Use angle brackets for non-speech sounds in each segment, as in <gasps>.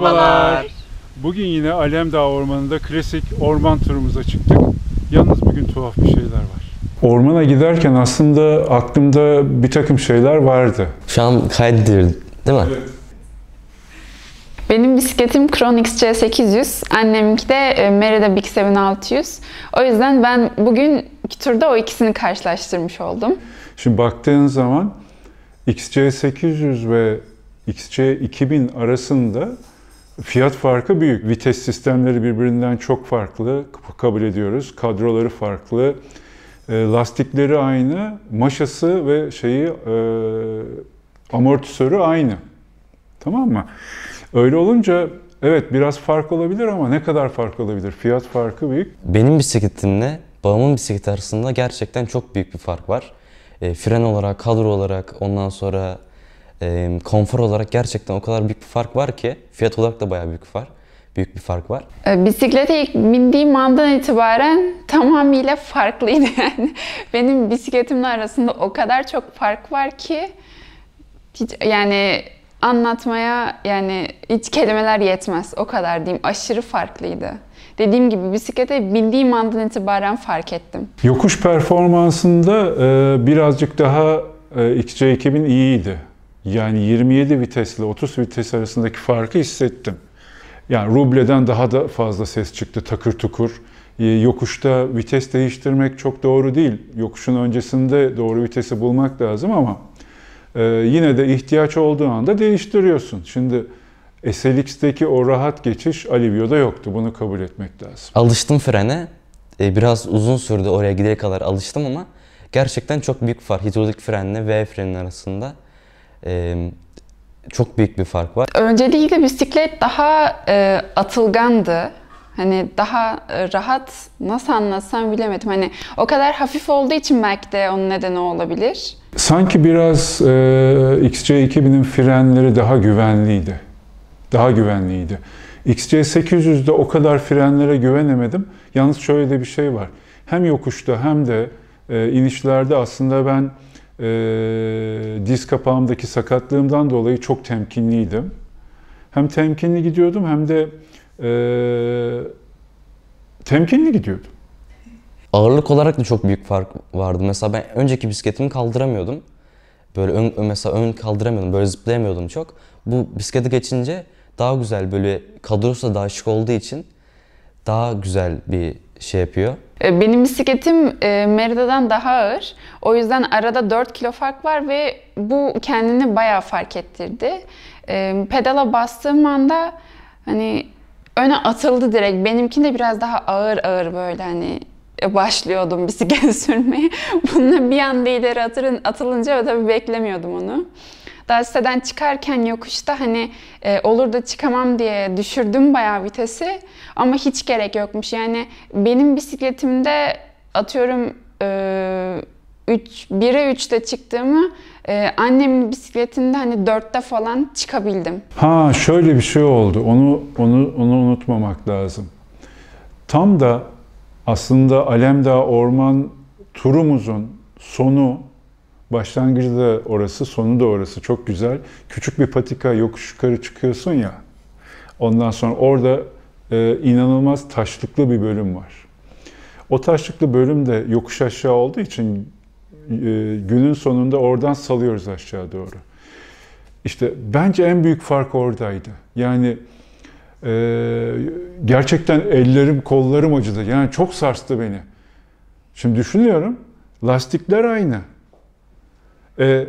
Merhabalar. Bugün yine Alemdağ Ormanı'nda klasik orman turumuza çıktık. Yalnız bugün tuhaf bir şeyler var. Ormana giderken aslında aklımda bir takım şeyler vardı. Şu an kaydediyoruz değil mi? Benim bisikletim Kronix C800, anneminki de e, Merida Big 7600. O yüzden ben bugün turda o ikisini karşılaştırmış oldum. Şimdi baktığın zaman XC800 ve XC2000 arasında Fiyat farkı büyük. Vites sistemleri birbirinden çok farklı kabul ediyoruz. Kadroları farklı. Ee, lastikleri aynı. Maşası ve şeyi e, amortisörü aynı. Tamam mı? Öyle olunca evet biraz fark olabilir ama ne kadar fark olabilir? Fiyat farkı büyük. Benim bisikletimle babamın bisikleti arasında gerçekten çok büyük bir fark var. E, fren olarak, kadro olarak, ondan sonra e, konfor olarak gerçekten o kadar büyük bir fark var ki fiyat olarak da bayağı büyük bir fark. Büyük bir fark var. Bisiklete ilk bindiğim andan itibaren <laughs> tamamıyla farklıydı yani. <laughs> Benim bisikletimle arasında o kadar çok fark var ki hiç, yani anlatmaya yani hiç kelimeler yetmez o kadar diyeyim. Aşırı farklıydı. Dediğim gibi bisiklete bindiğim andan itibaren fark ettim. Yokuş performansında e, birazcık daha e, XC2000 iyiydi. Yani 27 vitesle 30 vites arasındaki farkı hissettim. Yani rubleden daha da fazla ses çıktı takır tukur. Ee, yokuşta vites değiştirmek çok doğru değil. Yokuşun öncesinde doğru vitesi bulmak lazım ama e, yine de ihtiyaç olduğu anda değiştiriyorsun. Şimdi SLX'teki o rahat geçiş Alivio'da yoktu. Bunu kabul etmek lazım. Alıştım frene. E, biraz uzun sürdü oraya gidene kadar alıştım ama gerçekten çok büyük fark hidrolik frenle V frenin arasında çok büyük bir fark var. Önceliğiyle bisiklet daha e, atılgandı. Hani daha rahat nasıl anlatsam bilemedim. Hani o kadar hafif olduğu için belki de onun nedeni olabilir. Sanki biraz e, XC2000'in frenleri daha güvenliydi. Daha güvenliydi. XC800'de o kadar frenlere güvenemedim. Yalnız şöyle de bir şey var. Hem yokuşta hem de e, inişlerde aslında ben e, diz kapağımdaki sakatlığımdan dolayı çok temkinliydim. Hem temkinli gidiyordum hem de e, temkinli gidiyordum. Ağırlık olarak da çok büyük fark vardı. Mesela ben önceki bisikletimi kaldıramıyordum. Böyle ön, mesela ön kaldıramıyordum, böyle zıplayamıyordum çok. Bu bisiklete geçince daha güzel böyle kadrosu da daha şık olduğu için daha güzel bir şey yapıyor? E, benim bisikletim e, Merida'dan daha ağır. O yüzden arada 4 kilo fark var ve bu kendini bayağı fark ettirdi. E, pedala bastığım anda hani öne atıldı direkt. Benimkinde biraz daha ağır ağır böyle hani başlıyordum bisiklet <laughs> sürmeye. Bununla bir anda ileri atırın, atılınca tabii beklemiyordum onu. Daha siteden çıkarken yokuşta hani e, olur da çıkamam diye düşürdüm bayağı vitesi ama hiç gerek yokmuş. Yani benim bisikletimde atıyorum e, 3, 1'e 3'te çıktığımı e, annemin bisikletinde hani 4'te falan çıkabildim. Ha şöyle bir şey oldu. Onu onu onu unutmamak lazım. Tam da aslında Alemdağ Orman turumuzun sonu Başlangıcı da orası, sonu da orası. Çok güzel. Küçük bir patika yokuş yukarı çıkıyorsun ya. Ondan sonra orada e, inanılmaz taşlıklı bir bölüm var. O taşlıklı bölüm de yokuş aşağı olduğu için e, günün sonunda oradan salıyoruz aşağı doğru. İşte bence en büyük fark oradaydı. Yani e, gerçekten ellerim, kollarım acıdı. Yani çok sarstı beni. Şimdi düşünüyorum, lastikler aynı. E,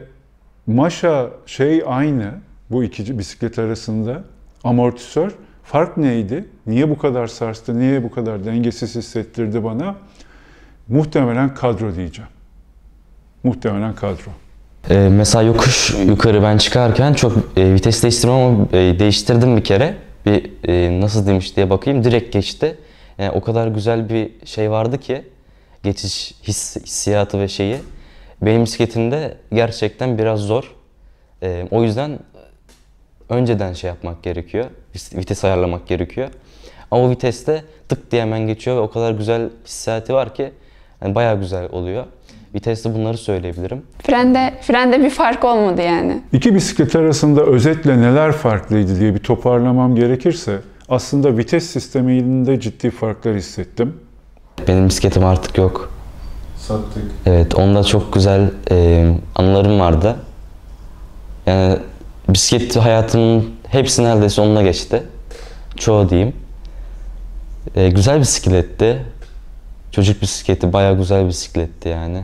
maşa şey aynı bu iki bisiklet arasında. Amortisör. Fark neydi? Niye bu kadar sarstı? Niye bu kadar dengesiz hissettirdi bana? Muhtemelen kadro diyeceğim. Muhtemelen kadro. E, mesela yokuş yukarı ben çıkarken çok e, vites değiştirmem ama e, değiştirdim bir kere. Bir e, nasıl demiş diye bakayım direkt geçti. Yani o kadar güzel bir şey vardı ki geçiş his, hissiyatı ve şeyi. Benim bisikletimde gerçekten biraz zor. E, o yüzden e, önceden şey yapmak gerekiyor. Vites ayarlamak gerekiyor. Ama o viteste tık diye hemen geçiyor ve o kadar güzel hissiyatı var ki yani bayağı güzel oluyor. Viteste bunları söyleyebilirim. Frende, frende bir fark olmadı yani. İki bisiklet arasında özetle neler farklıydı diye bir toparlamam gerekirse aslında vites sisteminde ciddi farklar hissettim. Benim bisikletim artık yok sattık. Evet, onda çok güzel e, anılarım vardı. Yani bisiklet hayatımın hepsi neredeyse onunla geçti. Çoğu diyeyim. E, güzel bisikletti. Çocuk bisikleti, bayağı güzel bisikletti yani.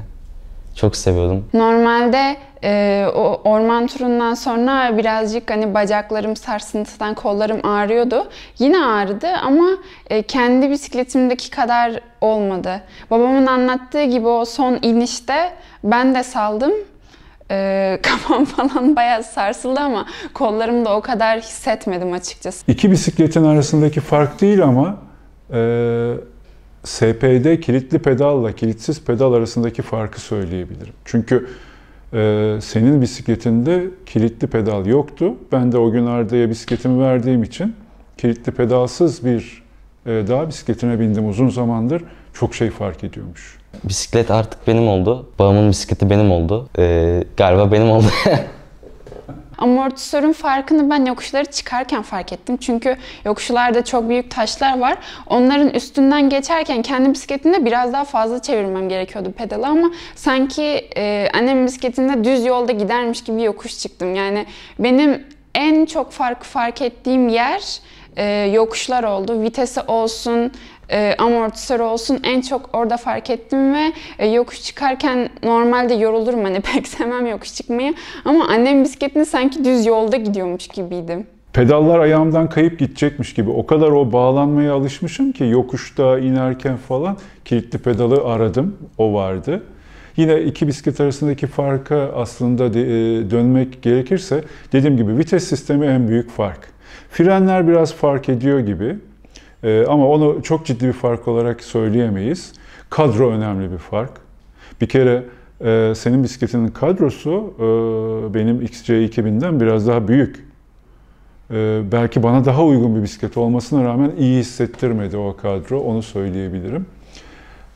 Çok seviyordum. Normalde e, o orman turundan sonra birazcık hani bacaklarım sarsıntıdan kollarım ağrıyordu. Yine ağrıdı ama e, kendi bisikletimdeki kadar olmadı. Babamın anlattığı gibi o son inişte ben de saldım. E, <laughs> kafam falan bayağı sarsıldı ama kollarım da o kadar hissetmedim açıkçası. İki bisikletin arasındaki fark değil ama e, SPD kilitli pedalla kilitsiz pedal arasındaki farkı söyleyebilirim. Çünkü e, senin bisikletinde kilitli pedal yoktu. Ben de o gün Arda'ya bisikletimi verdiğim için kilitli pedalsız bir e, dağ bisikletine bindim uzun zamandır. Çok şey fark ediyormuş. Bisiklet artık benim oldu. Babamın bisikleti benim oldu. Ee, galiba benim oldu. <laughs> Amortisörün farkını ben yokuşları çıkarken fark ettim. Çünkü yokuşlarda çok büyük taşlar var. Onların üstünden geçerken kendi bisikletimde biraz daha fazla çevirmem gerekiyordu pedalı ama sanki e, annem bisikletinde düz yolda gidermiş gibi yokuş çıktım. Yani benim en çok fark fark ettiğim yer e, yokuşlar oldu. Vitesi olsun, e, ee, amortisör olsun en çok orada fark ettim ve e, yokuş çıkarken normalde yorulurum hani <laughs> pek sevmem yokuş çıkmayı ama annem bisikletini sanki düz yolda gidiyormuş gibiydim. Pedallar ayağımdan kayıp gidecekmiş gibi. O kadar o bağlanmaya alışmışım ki yokuşta inerken falan kilitli pedalı aradım. O vardı. Yine iki bisiklet arasındaki farka aslında e, dönmek gerekirse dediğim gibi vites sistemi en büyük fark. Frenler biraz fark ediyor gibi. Ee, ama onu çok ciddi bir fark olarak söyleyemeyiz. Kadro önemli bir fark. Bir kere e, senin bisikletinin kadrosu e, benim XC2000'den biraz daha büyük. E, belki bana daha uygun bir bisiklet olmasına rağmen iyi hissettirmedi o kadro, onu söyleyebilirim.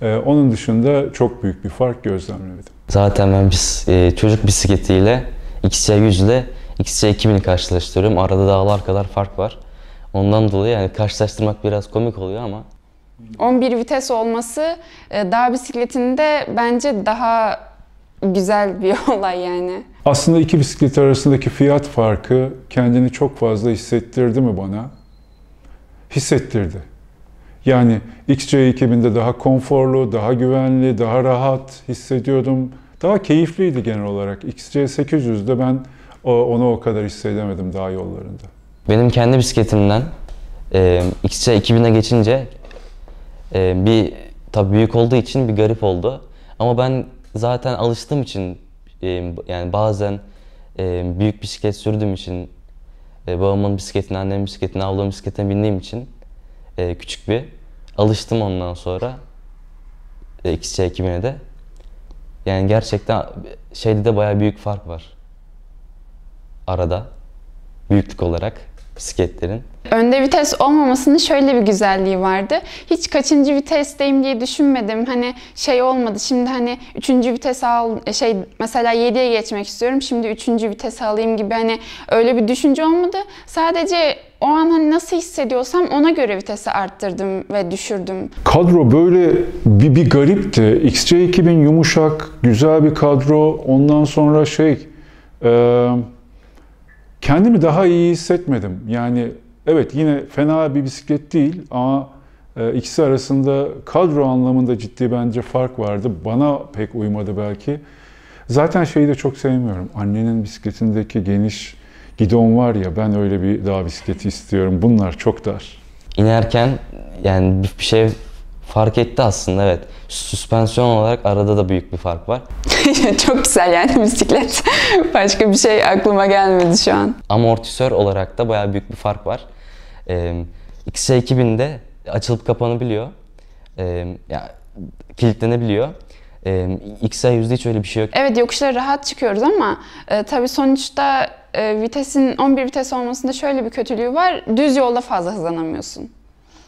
E, onun dışında çok büyük bir fark gözlemlemedim. Zaten ben biz e, çocuk bisikletiyle XC100 ile XC2000'i karşılaştırıyorum. Arada dağlar kadar fark var. Ondan dolayı yani karşılaştırmak biraz komik oluyor ama 11 vites olması e, dağ bisikletinde bence daha güzel bir <laughs> olay yani. Aslında iki bisiklet arasındaki fiyat farkı kendini çok fazla hissettirdi mi bana? Hissettirdi. Yani XC2000'de daha konforlu, daha güvenli, daha rahat hissediyordum. Daha keyifliydi genel olarak. XC800'de ben onu o kadar hissedemedim daha yollarında. Benim kendi bisikletimden e, XC 2000'e geçince e, bir tabii büyük olduğu için bir garip oldu. Ama ben zaten alıştığım için e, yani bazen e, büyük bisiklet sürdüğüm için e, babamın bisikletini, annemin bisikletini, ablamın bisikletine bindiğim için e, küçük bir alıştım ondan sonra e, XC 2000'e de. Yani gerçekten şeyde de bayağı büyük fark var arada büyüklük olarak bisikletlerin. Önde vites olmamasının şöyle bir güzelliği vardı. Hiç kaçıncı vitesteyim diye düşünmedim. Hani şey olmadı. Şimdi hani üçüncü vites al e, şey mesela 7'ye geçmek istiyorum. Şimdi üçüncü vites alayım gibi hani öyle bir düşünce olmadı. Sadece o an hani nasıl hissediyorsam ona göre vitesi arttırdım ve düşürdüm. Kadro böyle bir, bir garipti. XC2000 yumuşak, güzel bir kadro. Ondan sonra şey... E kendimi daha iyi hissetmedim. Yani evet yine fena bir bisiklet değil ama e, ikisi arasında kadro anlamında ciddi bence fark vardı. Bana pek uymadı belki. Zaten şeyi de çok sevmiyorum. Annenin bisikletindeki geniş gidon var ya ben öyle bir daha bisikleti istiyorum. Bunlar çok dar. İnerken yani bir şey fark etti aslında evet. Süspansiyon olarak arada da büyük bir fark var. <laughs> Çok güzel yani bisiklet. <laughs> Başka bir şey aklıma gelmedi şu an. Amortisör olarak da bayağı büyük bir fark var. Ee, XC 2000'de açılıp kapanabiliyor. Ee, ya, kilitlenebiliyor. Ee, XA yüzde hiç öyle bir şey yok. Evet yokuşlara rahat çıkıyoruz ama e, tabii sonuçta e, vitesin 11 vites olmasında şöyle bir kötülüğü var. Düz yolda fazla hızlanamıyorsun.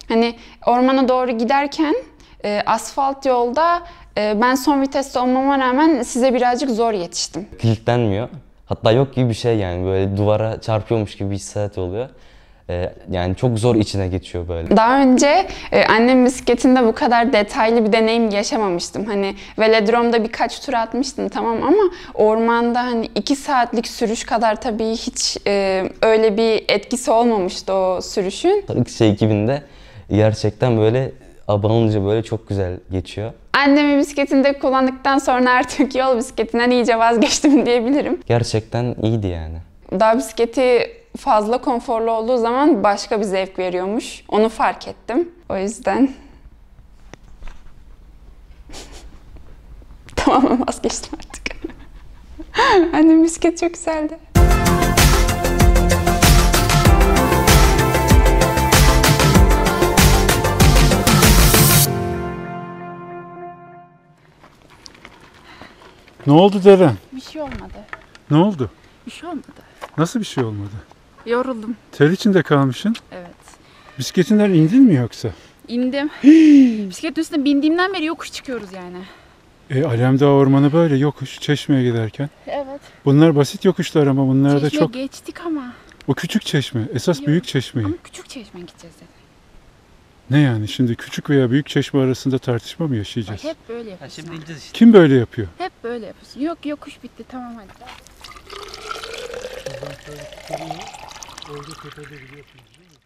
Hani ormana doğru giderken e, asfalt yolda e, ben son viteste olmama rağmen size birazcık zor yetiştim. Kilitlenmiyor. Hatta yok gibi bir şey yani böyle duvara çarpıyormuş gibi bir hissiyat oluyor e, yani çok zor içine geçiyor böyle. Daha önce e, annem bisikletinde bu kadar detaylı bir deneyim yaşamamıştım. Hani velodromda birkaç tur atmıştım tamam ama ormanda hani iki saatlik sürüş kadar tabii hiç e, öyle bir etkisi olmamıştı o sürüşün. Şey 2000'de gerçekten böyle abanınca böyle çok güzel geçiyor. Annemi bisikletinde kullandıktan sonra artık yol bisikletinden iyice vazgeçtim <laughs> diyebilirim. Gerçekten iyiydi yani. Dağ bisikleti fazla konforlu olduğu zaman başka bir zevk veriyormuş. Onu fark ettim. O yüzden <laughs> tamamen vazgeçtim artık. <laughs> Annem bisiklet çok güzeldi. Ne oldu Deren? Bir şey olmadı. Ne oldu? Bir şey olmadı. Nasıl bir şey olmadı? Yoruldum. Ter içinde kalmışsın. Evet. Bisikletinden indin mi yoksa? İndim. <gasps> Bisikletin üstüne bindiğimden beri yokuş çıkıyoruz yani. E, Alemdağ Ormanı böyle yokuş çeşmeye giderken. Evet. Bunlar basit yokuşlar ama bunlar da Çeşmeye çok... geçtik ama. O küçük çeşme. Esas Yok. büyük çeşmeyi. Ama küçük çeşmeye gideceğiz zaten. Ne yani şimdi küçük veya büyük çeşme arasında tartışma mı yaşayacağız? Bak hep böyle Ha, yapıyorsun. şimdi ineceğiz işte. Kim böyle yapıyor? Hep böyle yapıyorsun. Yok yokuş bitti tamam hadi. Şey Orada tepede biliyorsunuz değil mi?